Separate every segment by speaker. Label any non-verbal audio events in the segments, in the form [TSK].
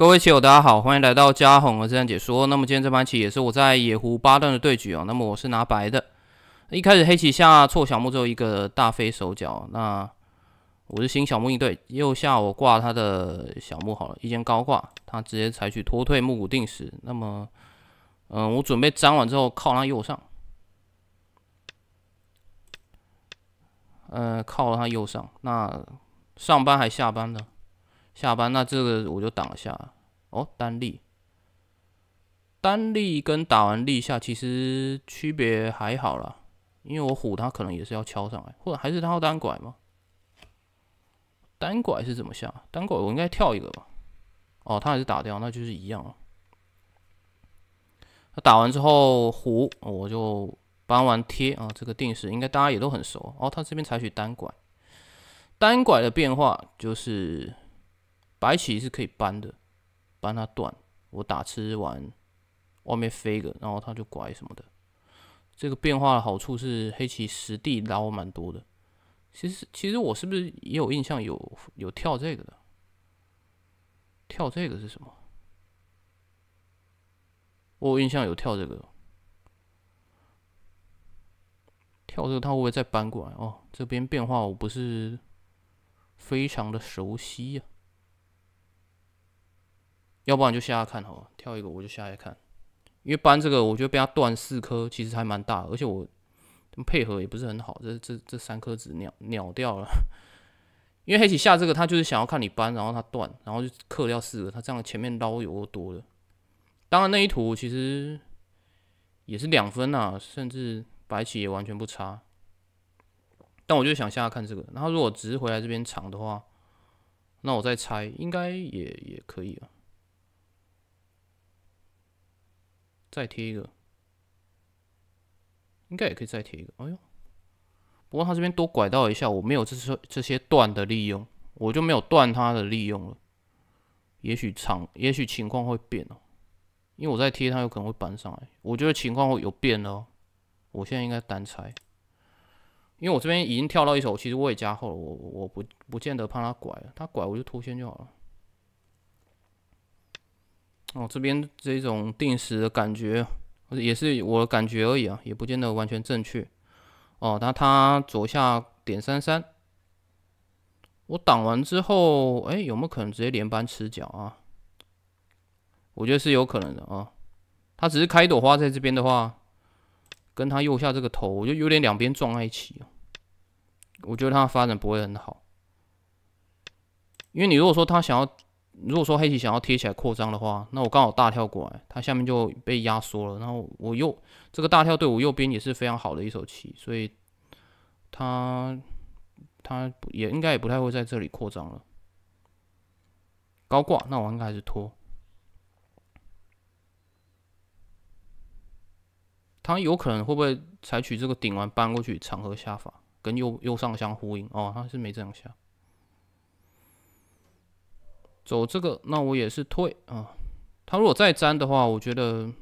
Speaker 1: 各位棋友，大家好，欢迎来到嘉宏的实战解说。那么今天这盘棋也是我在野狐八段的对局啊。那么我是拿白的，一开始黑棋下错小目之后一个大飞手脚，那我是新小目应对，右下我挂他的小目好了，一间高挂，他直接采取脱退木谷定式。那么，嗯，我准备粘完之后靠他右上，嗯，靠他右上。那上班还下班呢？下班，那这个我就挡一下哦。单立，单立跟打完立下其实区别还好啦，因为我虎他可能也是要敲上来，或者还是他要单拐吗？单拐是怎么下？单拐我应该跳一个吧？哦，他还是打掉，那就是一样啊。他打完之后，虎我就搬完贴啊，这个定式应该大家也都很熟。哦，他这边采取单拐，单拐的变化就是。白棋是可以搬的，搬它断。我打吃完，外面飞个，然后它就拐什么的。这个变化的好处是黑棋实地捞蛮多的。其实，其实我是不是也有印象有有跳这个？的？跳这个是什么？我有印象有跳这个。跳这个它会不会再搬过来？哦，这边变化我不是非常的熟悉呀。要不然就下下看了，跳一个我就下下看，因为搬这个我觉得被他断四颗其实还蛮大，而且我配合也不是很好，这这这三颗子鸟鸟掉了。[LAUGHS] 因为黑棋下这个，他就是想要看你搬，然后他断，然后就克掉四个，他这样前面捞油又多了。当然那一图其实也是两分啊，甚至白棋也完全不差。但我就想下下看这个，然后如果只是回来这边长的话，那我再拆应该也也可以啊。再贴一个，应该也可以再贴一个。哎呦，不过他这边多拐道一下，我没有这些这些断的利用，我就没有断他的利用了。也许长，也许情况会变哦，因为我在贴，他有可能会扳上来。我觉得情况会有变哦。我现在应该单拆，因为我这边已经跳到一手，其实我也加厚了。我我不不见得怕他拐了，他拐我就脱线就好了。哦，这边这种定时的感觉，也是我感觉而已啊，也不见得完全正确。哦，那它左下点三三，我挡完之后，哎，有没有可能直接连扳吃角啊？我觉得是有可能的啊。它只是开一朵花在这边的话，跟它右下这个头，我就有点两边撞在一起我觉得它发展不会很好，因为你如果说它想要。如果说黑棋想要贴起来扩张的话，那我刚好大跳过来，它下面就被压缩了。然后我右这个大跳对我右边也是非常好的一手棋，所以它它也应该也不太会在这里扩张了。高挂，那我应该还是拖。他有可能会不会采取这个顶完搬过去长河下法，跟右右上相呼应？哦，他是没这样下。走这个，那我也是退啊。他如果再粘的话，我觉得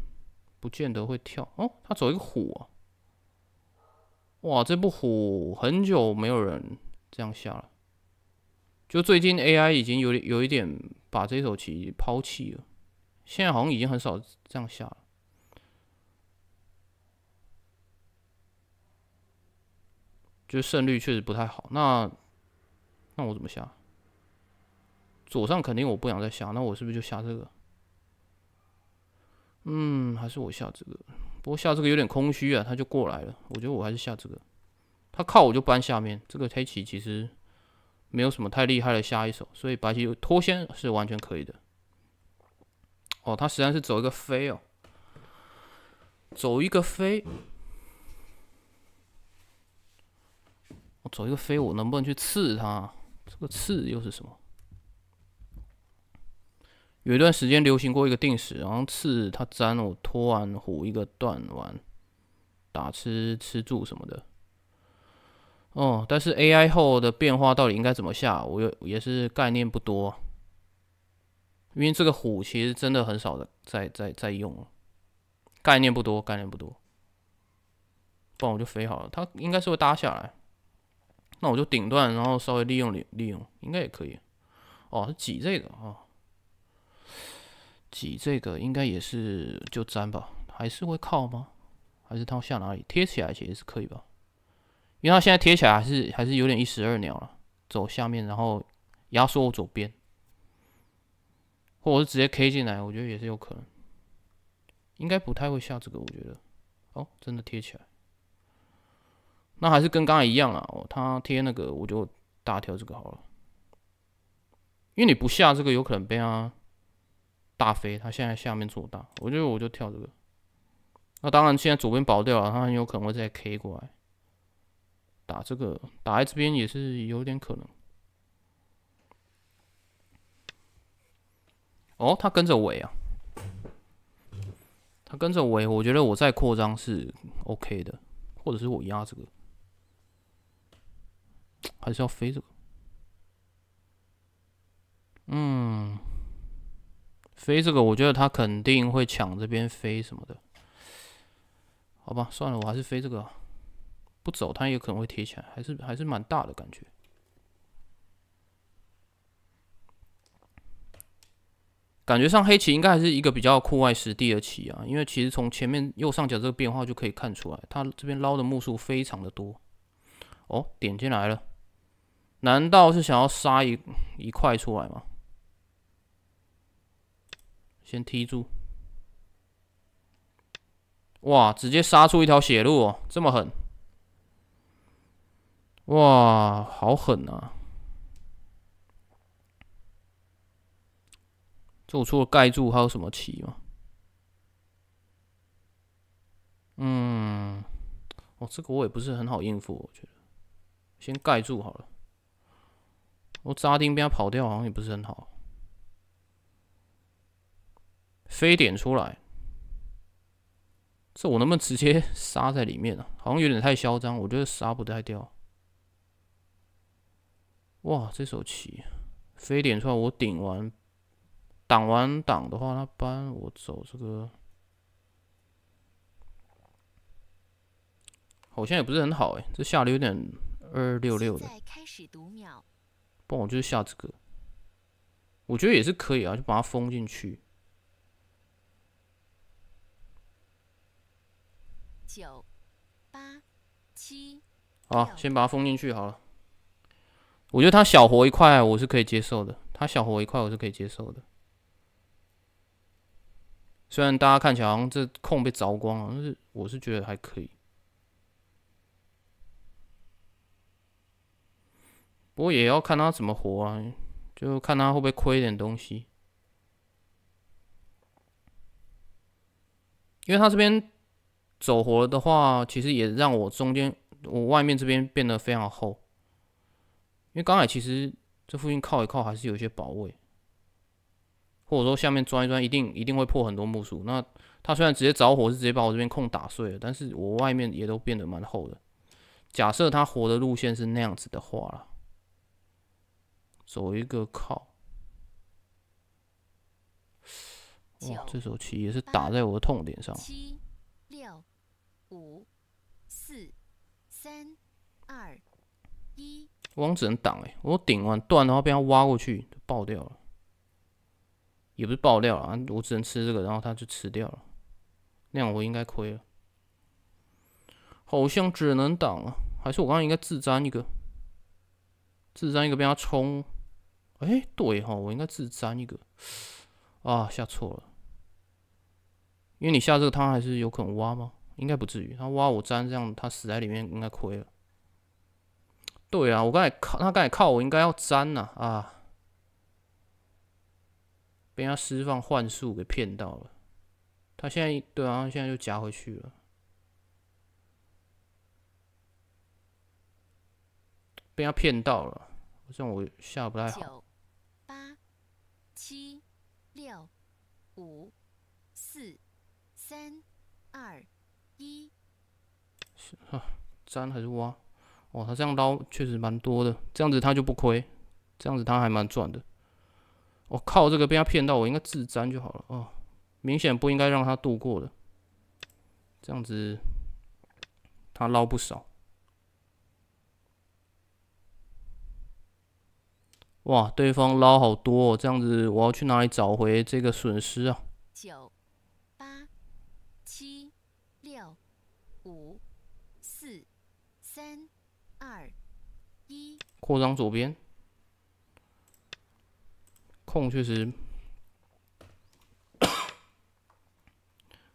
Speaker 1: 不见得会跳哦。他走一个虎，哇，这不虎，很久没有人这样下了。就最近 AI 已经有有一点把这手棋抛弃了，现在好像已经很少这样下了。就胜率确实不太好。那那我怎么下？左上肯定我不想再下，那我是不是就下这个？嗯，还是我下这个。不过下这个有点空虚啊，他就过来了。我觉得我还是下这个。他靠，我就搬下面这个黑棋，其实没有什么太厉害的下一手，所以白棋拖先是完全可以的。哦，他实际上是走一个飞哦，走一个飞。我走一个飞，我能不能去刺他？这个刺又是什么？有一段时间流行过一个定时，然后刺它他粘我拖完虎一个断完打吃吃住什么的。哦，但是 A I 后的变化到底应该怎么下，我又也是概念不多，因为这个虎其实真的很少的在在在用，概念不多，概念不多。不然我就飞好了，它应该是会搭下来。那我就顶断，然后稍微利用利利用，应该也可以。哦，是挤这个啊。挤这个应该也是就粘吧，还是会靠吗？还是会下哪里贴起来其也是可以吧？因为它现在贴起来还是还是有点一石二鸟了，走下面然后压缩我左边，或者是直接 K 进来，我觉得也是有可能。应该不太会下这个，我觉得。哦，真的贴起来，那还是跟刚才一样哦，他贴那个，我就大跳这个好了，因为你不下这个，有可能被啊。大飞，他现在下面做大，我觉得我就跳这个。那当然，现在左边保掉了，他很有可能会再 K 过来打这个，打在这边也是有点可能。哦，他跟着尾啊，他跟着尾，我觉得我再扩张是 OK 的，或者是我压这个，还是要飞这个，嗯。飞这个，我觉得他肯定会抢这边飞什么的。好吧，算了，我还是飞这个，不走，他也可能会贴起来，还是还是蛮大的感觉。感觉上黑棋应该还是一个比较酷爱实地的棋啊，因为其实从前面右上角这个变化就可以看出来，他这边捞的目数非常的多。哦，点进来了，难道是想要杀一一块出来吗？先踢住！哇，直接杀出一条血路哦，这么狠！哇，好狠啊！这我除了盖住，还有什么棋吗？嗯，哦，这个我也不是很好应付，我觉得先盖住好了。我扎钉被他跑掉，好像也不是很好。飞点出来，这我能不能直接杀在里面啊？[LAUGHS] 好像有点太嚣张，我觉得杀不太掉。哇，这手棋飞点出来，我顶完挡完挡的话，他搬我走这个，好像也不是很好哎，这下的有点二六六的。帮我就是下这个，我觉得也是可以啊，就把它封进去。
Speaker 2: 九八
Speaker 1: 七啊，先把它封进去好了。我觉得它小活一块，我是可以接受的。它小活一块，我是可以接受的。虽然大家看起来好像这空被凿光了，但是我是觉得还可以。不过也要看它怎么活啊，就看它会不会亏点东西。因为它这边。走火的话，其实也让我中间我外面这边变得非常厚，因为刚才其实这附近靠一靠还是有一些保卫，或者说下面钻一钻，一定一定会破很多木薯。那它虽然直接着火是直接把我这边空打碎了，但是我外面也都变得蛮厚的。假设它活的路线是那样子的话啦，走一个靠，哇，这手棋也是打在我的痛点上。
Speaker 3: 五、四、三、二、
Speaker 1: 一。我只能挡哎！我顶完断的话，被他挖过去就爆掉了，也不是爆掉啊，我只能吃这个，然后他就吃掉了，那样我应该亏了。好像只能挡啊，还是我刚才应该自粘一个，自粘一个被他冲。哎，对哈，我应该自粘一个啊，下错了。因为你下这个汤还是有可能挖吗？应该不至于，他挖我粘这样，他死在里面应该亏了。对啊，我刚才靠他刚才靠我，应该要粘呐啊！被他释放幻术给骗到了，他现在对，啊，他现在就夹回去了，被他骗到了。好像我下不太好。
Speaker 3: 九八七六五四三二。一，
Speaker 1: 是啊，粘还是挖？哇，他这样捞确实蛮多的，这样子他就不亏，这样子他还蛮赚的。我靠，这个被他骗到，我应该自粘就好了啊！明显不应该让他度过的，这样子他捞不少。哇，对方捞好多，哦，这样子我要去哪里找回这个损失啊？二一，扩张左边，空确实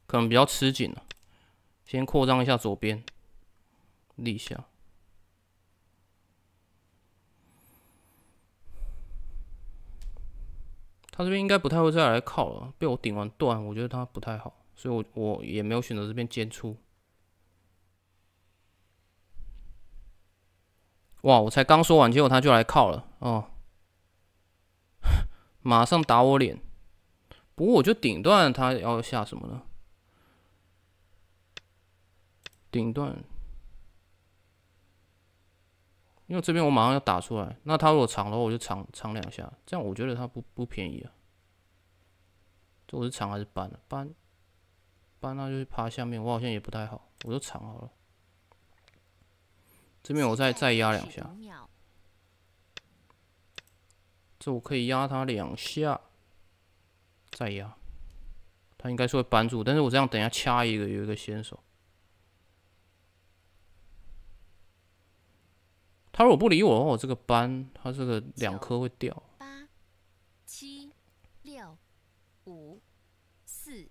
Speaker 1: 可能比较吃紧了，先扩张一下左边，立下。他这边应该不太会再来靠了，被我顶完断，我觉得他不太好，所以我我也没有选择这边尖出。哇！我才刚说完，结果他就来靠了哦。[LAUGHS] 马上打我脸。不过我就顶段，他要下什么呢？顶段。因为这边我马上要打出来，那他如果长的话，我就长长两下。这样我觉得他不不便宜啊。这我是长还是啊？搬，搬那就是趴下面，我好像也不太好，我就长好了。这边我再再压两下，这我可以压他两下，再压，他应该是会扳住。但是我这样等一下掐一个，有一个先手。他如果不理我的话，我这个扳，他这个两颗会掉。
Speaker 3: 七、六、五、四、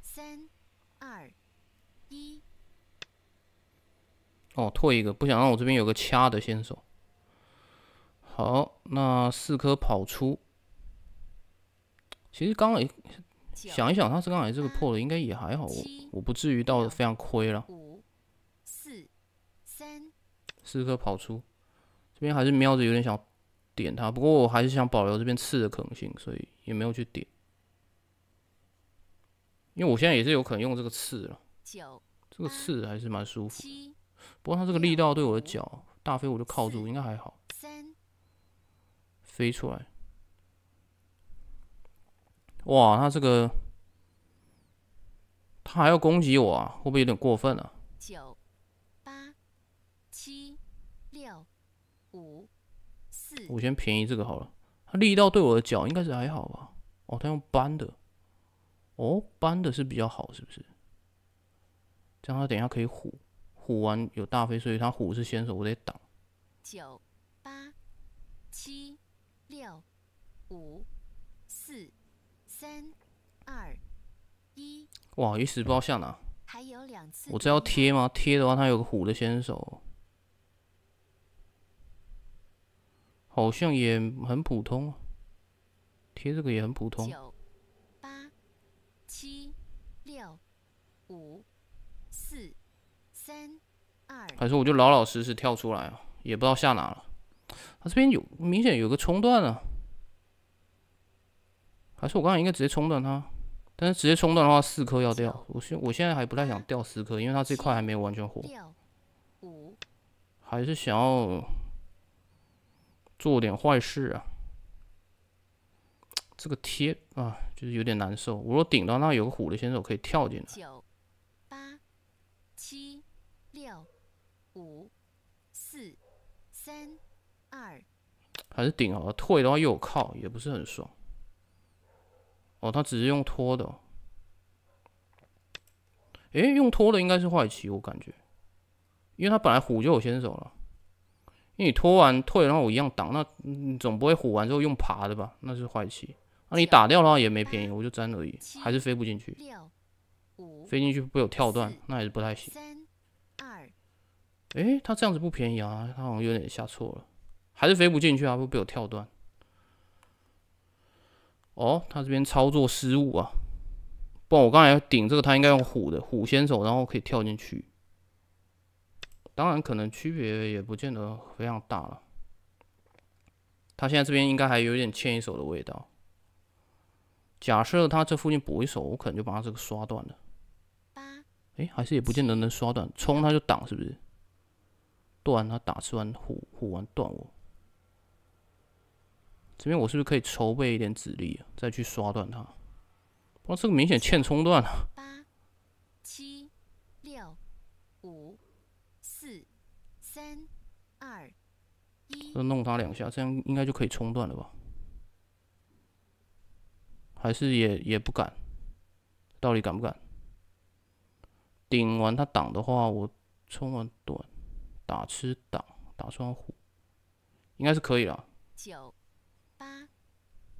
Speaker 3: 三、二。
Speaker 1: 哦，退一个，不想让我这边有个掐的先手。好，那四颗跑出。其实刚才想一想，他是刚才这个破了，应该也还好，我我不至于到非常亏了。五、四、三，四颗跑出，这边还是瞄着有点想点它，不过我还是想保留这边刺的可能性，所以也没有去点。因为我现在也是有可能用这个刺了，
Speaker 2: 这
Speaker 1: 个刺还是蛮舒服不过他这个力道对我的脚大飞，我就靠住，应该还好。飞出来！哇，他这个他还要攻击我啊，会不会有点过分了？
Speaker 3: 九八七六五
Speaker 2: 四，
Speaker 1: 我先便宜这个好了。他力道对我的脚应该是还好吧？哦，他用搬的，哦，搬的是比较好，是不是？这样他等一下可以虎。虎完有大飞，所以他虎是先手，我得挡。
Speaker 3: 九八七六五四三二
Speaker 1: 一。哇，一时不知道下哪？还有两次。我这要贴吗？贴的话，他有个虎的先手，好像也很普通。贴这个也很普通。九
Speaker 3: 八七六五。
Speaker 1: 还是我就老老实实跳出来啊，也不知道下哪了。他这边有明显有个冲断啊。还是我刚才应该直接冲断他，但是直接冲断的话四颗要掉。我现我现在还不太想掉四颗，因为他这块还没有完全活。五，还是想要做点坏事啊。这个贴啊，就是有点难受。我顶到那有个虎的先手可以跳进来。
Speaker 3: 九、八、七。六、五、四、三、二，
Speaker 1: 还是顶啊！退的话又有靠，也不是很爽。哦，他只是用拖的，诶，用拖的应该是坏棋，我感觉，因为他本来虎就有先手了。因为你拖完退，然后我一样挡，那你总不会虎完之后用爬的吧？那是坏棋。那你打掉的话也没便宜，我就粘而已，还是飞不进去。飞进去会有跳段，那也是不太行。诶，他这样子不便宜啊！他好像有点下错了，还是飞不进去啊？不被我跳断？哦，他这边操作失误啊！不然我刚才顶这个，他应该用虎的虎先手，然后可以跳进去。当然，可能区别也不见得非常大了。他现在这边应该还有点牵一手的味道。假设他这附近补一手，我可能就把他这个刷断了。八。哎，还是也不见得能刷断，冲他就挡，是不是？断他打吃完虎虎完断我，这边我是不是可以筹备一点子力啊，再去刷断他？哇，这个明显欠冲断啊。八七六五四三二一，再弄他两下，这样应该就可以冲断了吧？还是也也不敢？到底敢不敢？顶完他挡的话，我冲完断。打吃挡打双虎，应该是可以了。
Speaker 3: 九八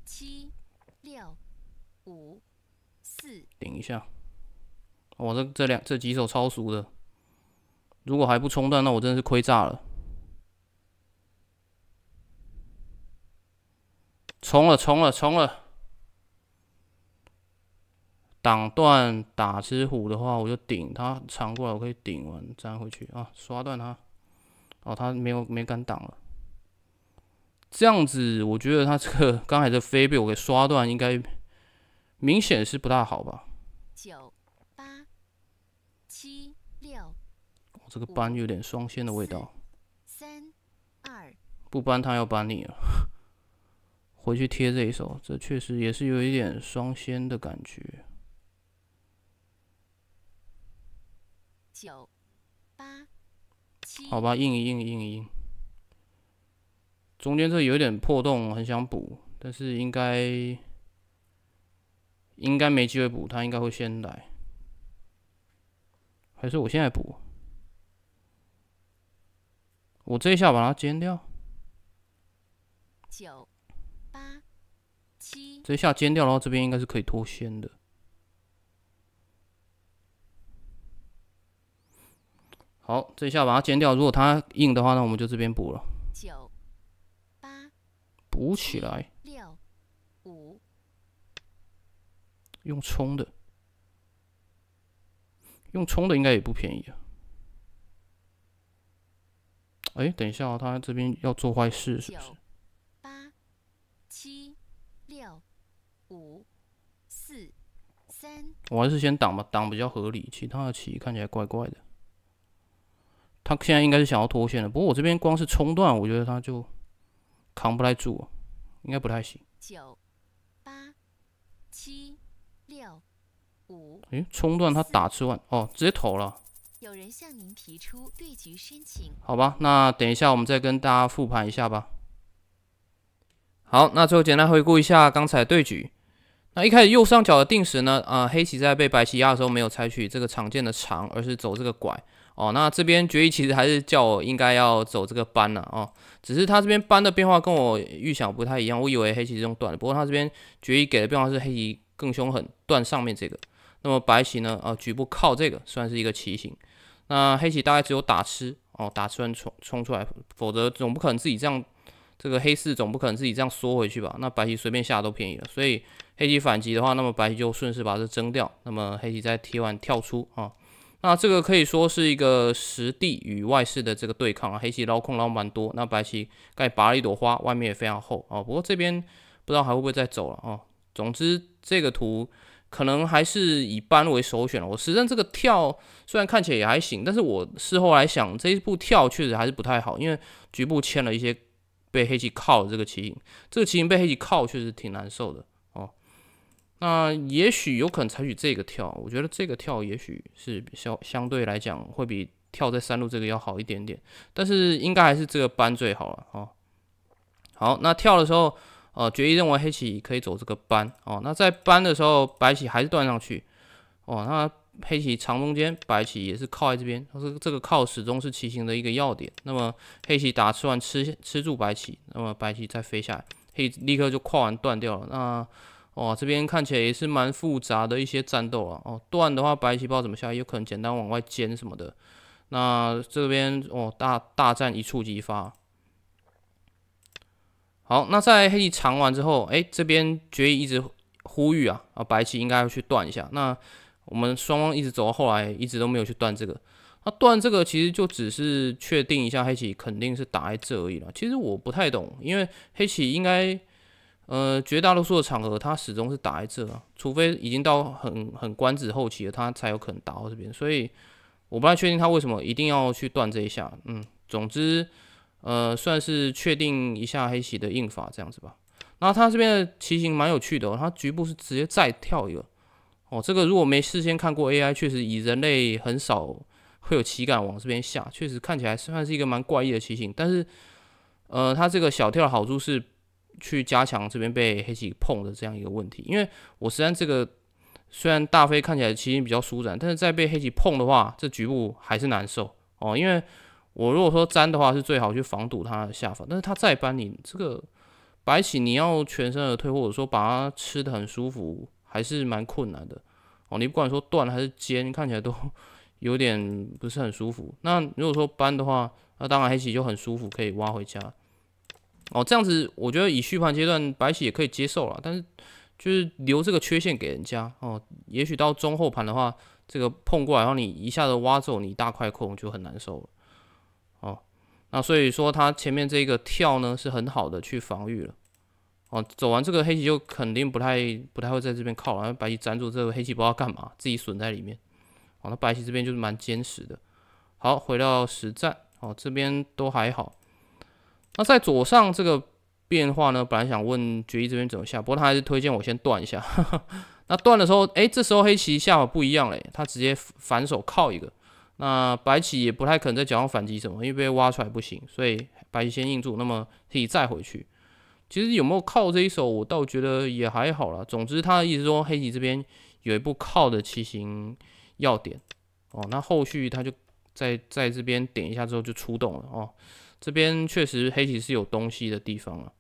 Speaker 3: 七六五
Speaker 1: 四顶一下，我这这两这几手超熟的。如果还不冲断，那我真的是亏炸了。冲了冲了冲了，挡断打吃虎的话，我就顶他长过来，我可以顶完粘回去啊，刷断他。哦，他没有没敢挡了，这样子我觉得他这个刚才的飞被我给刷断，应该明显是不大好吧？
Speaker 3: 九八
Speaker 1: 七六，这个搬有点双仙的味道。三二，不搬他要搬你了，回去贴这一手，这确实也是有一点双仙的感觉。九。好吧，硬一硬硬一硬。中间这有点破洞，很想补，但是应该应该没机会补，他应该会先来，还是我现在补？我这一下把它尖掉，
Speaker 2: 九八七，这一
Speaker 1: 下尖掉的话，这边应该是可以脱先的。好，这下把它剪掉。如果它硬的话，那我们就这边补了。九八补起来。
Speaker 3: 六五
Speaker 1: 用冲的，用冲的应该也不便宜啊。哎，等一下，他这边要做坏事是不
Speaker 3: 是？八七六五四
Speaker 1: 三，我还是先挡吧，挡比较合理。其他的棋看起来怪怪的。他现在应该是想要脱线了，不过我这边光是冲段，我觉得他就扛不太住，应该不太行。
Speaker 3: 九八七六
Speaker 1: 五，诶，冲断他打吃完，哦，直接投了。
Speaker 3: 有人向您提出对局申请。好吧，
Speaker 1: 那等一下我们再跟大家复盘一下吧。好，那最后简单回顾一下刚才对局。那一开始右上角的定时呢，呃，黑棋在被白棋压的时候没有采取这个常见的长，而是走这个拐。哦，那这边决议其实还是叫我应该要走这个班了啊，只是他这边班的变化跟我预想不太一样，我以为黑棋这断断，不过他这边决议给的变化是黑棋更凶狠断上面这个，那么白棋呢啊局部靠这个算是一个棋形，那黑棋大概只有打吃哦，打吃完冲冲出来，否则总不可能自己这样这个黑四总不可能自己这样缩回去吧？那白棋随便下都便宜了，所以黑棋反击的话，那么白棋就顺势把这争掉，那么黑棋再贴完跳出啊。那这个可以说是一个实地与外势的这个对抗啊，黑棋捞空捞蛮多，那白棋盖拔了一朵花，外面也非常厚啊。不过这边不知道还会不会再走了啊。总之这个图可能还是以搬为首选了。我实战这个跳虽然看起来也还行，但是我事后来想，这一步跳确实还是不太好，因为局部欠了一些被黑棋靠的这个棋形，这个棋形被黑棋靠确实挺难受的。那也许有可能采取这个跳，我觉得这个跳也许是相相对来讲会比跳在三路这个要好一点点，但是应该还是这个班最好了啊。好，那跳的时候，呃，决议认为黑棋可以走这个班哦。那在班的时候，白棋还是断上去哦。那黑棋长中间，白棋也是靠在这边。他说这个靠始终是棋形的一个要点。那么黑棋打吃完吃吃住白棋，那么白棋再飞下来，黑立刻就跨完断掉了。那。哦，这边看起来也是蛮复杂的一些战斗啊。哦，断的话，白棋不知道怎么下，有可能简单往外尖什么的。那这边哦，大大战一触即发。好，那在黑棋长完之后，哎，这边决议一直呼吁啊啊，白棋应该要去断一下。那我们双方一直走到后来，一直都没有去断这个。那断这个其实就只是确定一下黑棋肯定是打在这而已了。其实我不太懂，因为黑棋应该。呃，绝大多数的场合，他始终是打在这啊，除非已经到很很关子后期了，他才有可能打到这边。所以我不太确定他为什么一定要去断这一下。嗯，总之，呃，算是确定一下黑棋的应法这样子吧。那他这边的棋形蛮有趣的，哦，他局部是直接再跳一个。哦，这个如果没事先看过 AI，确实以人类很少会有棋感往这边下，确实看起来算是一个蛮怪异的棋形。但是，呃，他这个小跳的好处是。去加强这边被黑棋碰的这样一个问题，因为我虽然这个虽然大飞看起来其实比较舒展，但是在被黑棋碰的话，这局部还是难受哦。因为我如果说粘的话，是最好去防堵它的下法，但是他再搬你这个白棋，你要全身而退，或者说把它吃的很舒服，还是蛮困难的哦。你不管说断还是尖，看起来都有点不是很舒服。那如果说搬的话，那当然黑棋就很舒服，可以挖回家。哦，这样子，我觉得以续盘阶段，白棋也可以接受了，但是就是留这个缺陷给人家哦。也许到中后盘的话，这个碰过来，然后你一下子挖走你大块空就很难受了。哦，那所以说他前面这个跳呢是很好的去防御了。哦，走完这个黑棋就肯定不太不太会在这边靠了，白棋粘住这个黑棋不知道干嘛，自己损在里面。哦，那白棋这边就是蛮坚实的。好，回到实战，哦，这边都还好。那在左上这个变化呢，本来想问决议这边怎么下，不过他还是推荐我先断一下。[LAUGHS] 那断的时候，哎，这时候黑棋下法不一样嘞，他直接反手靠一个，那白棋也不太可能在脚上反击什么，因为被挖出来不行，所以白棋先硬住，那么黑棋再回去。其实有没有靠这一手，我倒觉得也还好啦。总之他的意思说，黑棋这边有一步靠的棋形要点哦，那后续他就在在这边点一下之后就出动了哦。这边确实黑棋是有东西的地方啊。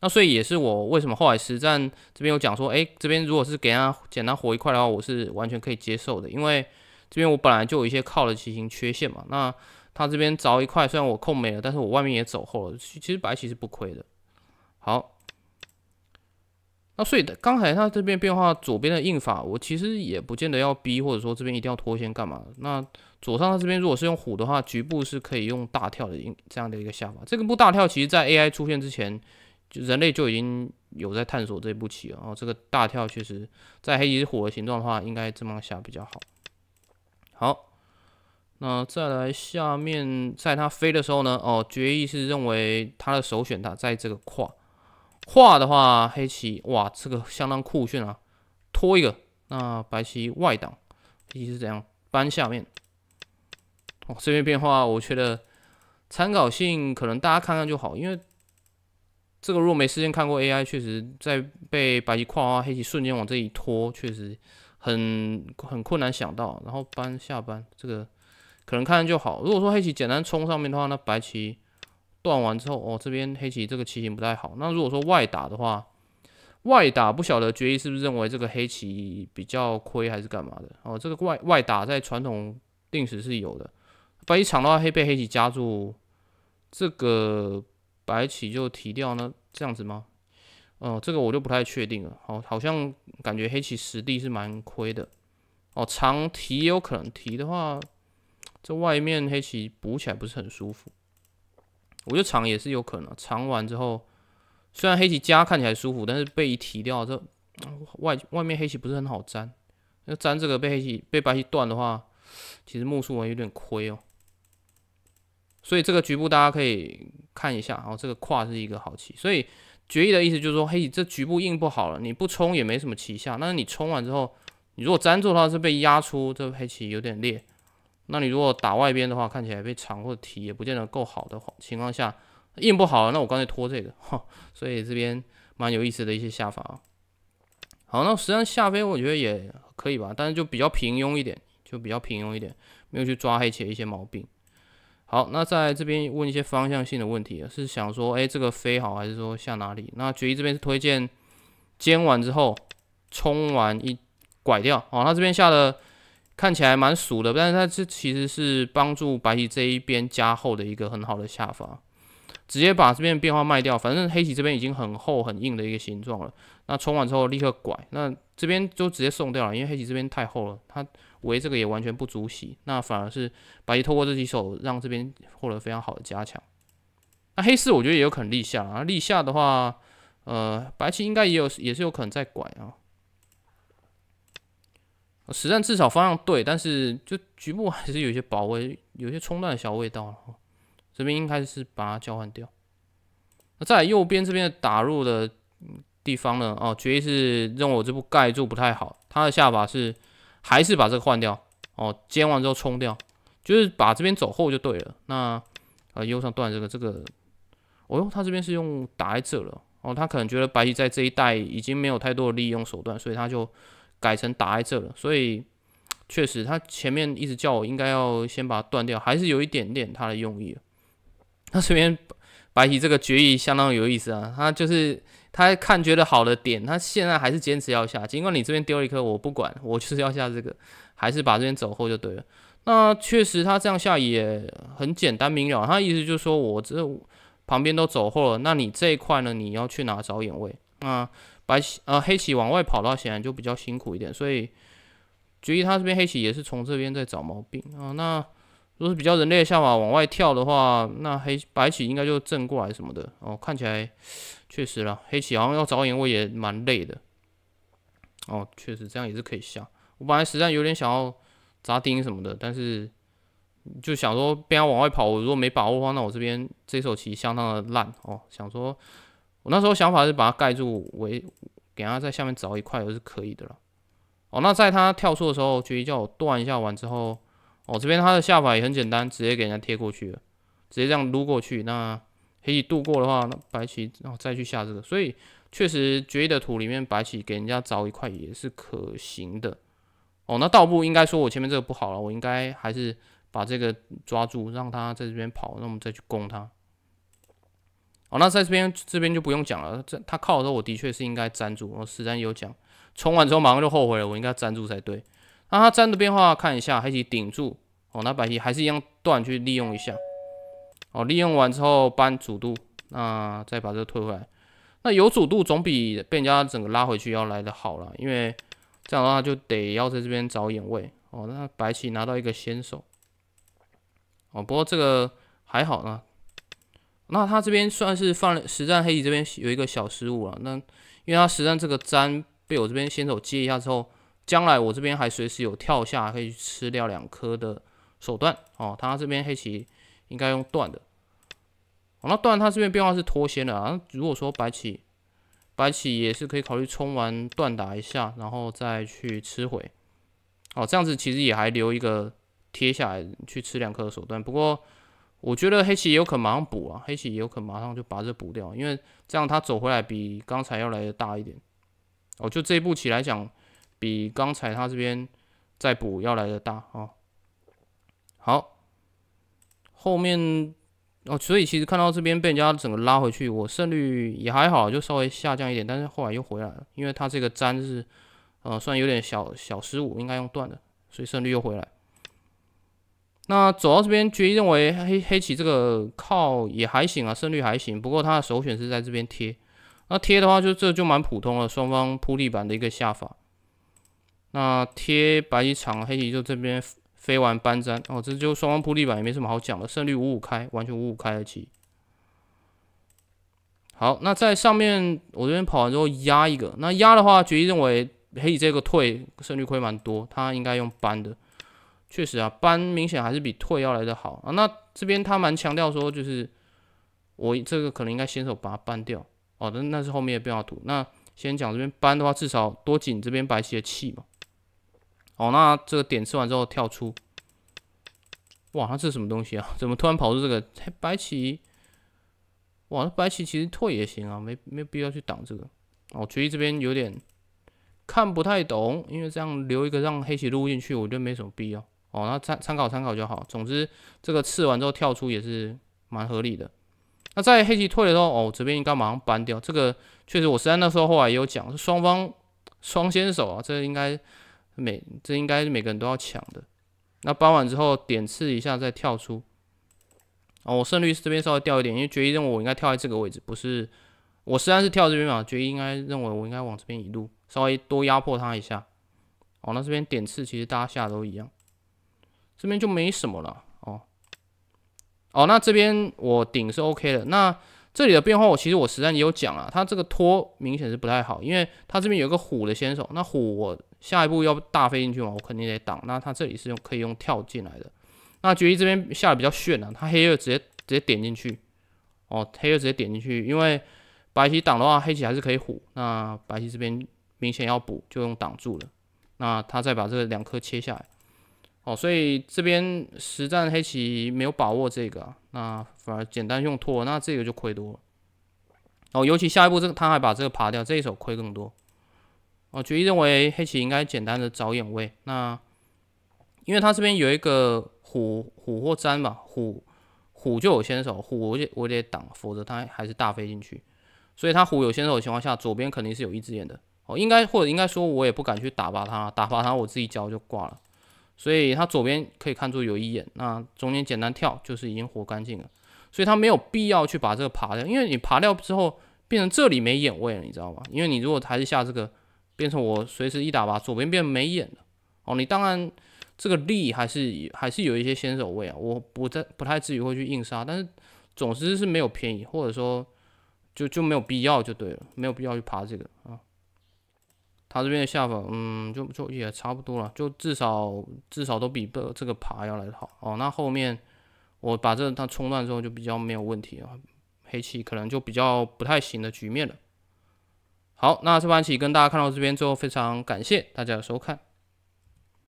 Speaker 1: 那所以也是我为什么后来实战这边有讲说，哎，这边如果是给他简单活一块的话，我是完全可以接受的，因为这边我本来就有一些靠的棋形缺陷嘛。那他这边凿一块，虽然我控没了，但是我外面也走后了，其实白棋是不亏的。好。那所以刚才他这边变化，左边的应法我其实也不见得要逼，或者说这边一定要拖先干嘛？那左上他这边如果是用虎的话，局部是可以用大跳的应这样的一个下法。这个步大跳，其实在 AI 出现之前，就人类就已经有在探索这步棋了。然后这个大跳确实，在黑棋虎的形状的话，应该这么下比较好。好，那再来下面，在它飞的时候呢，哦，决议是认为它的首选它在这个跨。画的话，黑棋哇，这个相当酷炫啊！拖一个，那白棋外挡，黑棋是怎样搬下面？哦，这边变化，我觉得参考性可能大家看看就好，因为这个如果没时间看过 AI，确实在被白棋跨，黑棋瞬间往这一拖，确实很很困难想到，然后搬下搬这个可能看看就好。如果说黑棋简单冲上面的话，那白棋。断完之后，哦，这边黑棋这个棋形不太好。那如果说外打的话，外打不晓得决议是不是认为这个黑棋比较亏还是干嘛的？哦，这个外外打在传统定时是有的。白一长的话，黑被黑棋夹住，这个白棋就提掉，呢，这样子吗？哦，这个我就不太确定了。好，好像感觉黑棋实地是蛮亏的。哦，长提也有可能提的话，这外面黑棋补起来不是很舒服。我就长也是有可能，长完之后，虽然黑棋夹看起来舒服，但是被一提掉这外外面黑棋不是很好粘，要粘这个被黑棋被白棋断的话，其实木树还有点亏哦。所以这个局部大家可以看一下，哦，这个跨是一个好棋。所以决议的意思就是说，黑这局部硬不好了，你不冲也没什么棋下，那你冲完之后，你如果粘住的话是被压出，这黑棋有点裂。那你如果打外边的话，看起来被长或提也不见得够好的话情况下，硬不好。那我刚才拖这个，[LAUGHS] 所以这边蛮有意思的一些下法。好，那实际上下飞我觉得也可以吧，但是就比较平庸一点，就比较平庸一点，没有去抓黑棋一些毛病。好，那在这边问一些方向性的问题，是想说，哎，这个飞好还是说下哪里？那爵一这边是推荐尖完之后冲完一拐掉。好，他这边下的。看起来蛮熟的，但是它这其实是帮助白棋这一边加厚的一个很好的下法，直接把这边变化卖掉，反正黑棋这边已经很厚很硬的一个形状了。那冲完之后立刻拐，那这边就直接送掉了，因为黑棋这边太厚了，它围这个也完全不足惜。那反而是白棋透过这几手让这边获得非常好的加强。那黑四我觉得也有可能立下，立下的话，呃，白棋应该也有也是有可能在拐啊。实战至少方向对，但是就局部还是有些保卫、有些冲断的小味道了。这边应该是把它交换掉。那在右边这边打入的地方呢？哦，决议是为我这步盖住不太好。他的下法是还是把这个换掉。哦，尖完之后冲掉，就是把这边走后就对了。那啊，右上断这个这个，哦哟，他这边是用打在这了。哦，他可能觉得白棋在这一带已经没有太多的利用手段，所以他就。改成打在这了，所以 [TSK] 确实他前面一直叫我应该要先把它断掉，还是有一点点他的用意。他这边白棋这个决议相当有意思啊，他就是他看觉得好的点，他现在还是坚持要下，尽管你这边丢了一颗我不管，我就是要下这个，还是把这边走后就对了。那确实他这样下也很简单明了，他意思就是说我这旁边都走后了，那你这一块呢，你要去哪找眼位啊？白棋啊，黑棋往外跑的话，显然就比较辛苦一点。所以，决议他这边黑棋也是从这边在找毛病啊。那如果是比较人类的下法往外跳的话，那黑白棋应该就正过来什么的哦。看起来确实了，黑棋好像要找眼位也蛮累的哦。确实这样也是可以下。我本来实战有点想要砸钉什么的，但是就想说，边要往外跑。我如果没把握的话，那我这边这手棋相当的烂哦。想说。我那时候想法是把它盖住，围给它在下面凿一块也是可以的了。哦，那在它跳出的时候，决议叫我断一下完之后，哦，这边它的下法也很简单，直接给人家贴过去了，直接这样撸过去，那黑棋度过的话，那白棋然后再去下这个，所以确实决议的图里面，白棋给人家凿一块也是可行的。哦，那倒不应该说我前面这个不好了，我应该还是把这个抓住，让他在这边跑，那我们再去攻他。那在这边这边就不用讲了，这他靠的时候，我的确是应该粘住。我实战有讲，冲完之后马上就后悔了，我应该粘住才对。那他粘的变化看一下，黑棋顶住。哦，那白棋还是一样断去利用一下。哦，利用完之后扳主度，那再把这个退回来。那有主度总比被人家整个拉回去要来的好了，因为这样的话就得要在这边找眼位。哦，那白棋拿到一个先手。哦，不过这个还好呢。那他这边算是犯了实战黑棋这边有一个小失误了。那因为他实战这个粘被我这边先手接一下之后，将来我这边还随时有跳下可以吃掉两颗的手段哦。他这边黑棋应该用断的。那断他这边变化是脱先的啊。如果说白棋，白棋也是可以考虑冲完断打一下，然后再去吃回。哦，这样子其实也还留一个贴下来去吃两颗的手段。不过。我觉得黑棋也有可能马上补啊，黑棋也有可能马上就把这补掉，因为这样他走回来比刚才要来的大一点。哦，就这一步棋来讲，比刚才他这边再补要来的大啊。好，后面哦，所以其实看到这边被人家整个拉回去，我胜率也还好，就稍微下降一点，但是后来又回来了，因为他这个粘是，呃，算有点小小失误，应该用断的，所以胜率又回来。那走到这边，决议认为黑黑棋这个靠也还行啊，胜率还行。不过他的首选是在这边贴。那贴的话，就这就蛮普通的，双方铺地板的一个下法。那贴白棋长，黑棋就这边飞完搬粘。哦，这就双方铺地板也没什么好讲的，胜率五五开，完全五五开的棋。好，那在上面我这边跑完之后压一个。那压的话，决议认为黑棋这个退胜率亏蛮多，他应该用扳的。确实啊，搬明显还是比退要来的好啊。那这边他蛮强调说，就是我这个可能应该先手把它搬掉哦。那那是后面的变化图。那先讲这边搬的话，至少多紧这边白棋的气嘛。哦，那这个点吃完之后跳出，哇，这是什么东西啊？[LAUGHS] 怎么突然跑出这个？黑白棋，哇，那白棋其实退也行啊，没没必要去挡这个。哦，觉得这边有点看不太懂，因为这样留一个让黑棋入进去，我觉得没什么必要。哦，那参参考参考就好。总之，这个刺完之后跳出也是蛮合理的。那在黑棋退的时候，哦，这边应该马上搬掉。这个确实，我实在那时候后来也有讲，是双方双先手啊，这应该每这应该是每个人都要抢的。那搬完之后点刺一下再跳出。哦，我胜率是这边稍微掉一点，因为决一认为我应该跳在这个位置，不是我实在是跳这边嘛，决一应该认为我应该往这边一路稍微多压迫他一下。哦，那这边点刺其实大家下都一样。这边就没什么了哦，哦，那这边我顶是 OK 的。那这里的变化，我其实我实战也有讲啊。他这个拖明显是不太好，因为他这边有一个虎的先手。那虎我下一步要大飞进去嘛，我肯定得挡。那他这里是用可以用跳进来的。那绝一这边下的比较炫啊，他黑二直接直接点进去，哦，黑二直接点进去，因为白棋挡的话，黑棋还是可以虎。那白棋这边明显要补，就用挡住了。那他再把这两颗切下来。哦，所以这边实战黑棋没有把握这个，那反而简单用拖，那这个就亏多了。哦，尤其下一步这个他还把这个爬掉，这一手亏更多。我决一认为黑棋应该简单的找眼位，那因为他这边有一个虎虎或粘嘛，虎虎就有先手，虎我就我得挡，否则他还是大飞进去。所以他虎有先手的情况下，左边肯定是有一只眼的。哦，应该或者应该说，我也不敢去打发他，打发他我自己交就挂了。所以它左边可以看出有一眼，那中间简单跳就是已经活干净了，所以它没有必要去把这个爬掉，因为你爬掉之后变成这里没眼位了，你知道吧？因为你如果还是下这个，变成我随时一打吧，左边变没眼了，哦，你当然这个力还是还是有一些先手位啊，我不在不太至于会去硬杀，但是总之是没有便宜或者说就就没有必要就对了，没有必要去爬这个啊。他这边下法，嗯，就就也差不多了，就至少至少都比这这个爬要来得好哦。那后面我把这他冲断之后，就比较没有问题了。黑棋可能就比较不太行的局面了。好，那这盘棋跟大家看到这边之后，非常感谢大家的收看。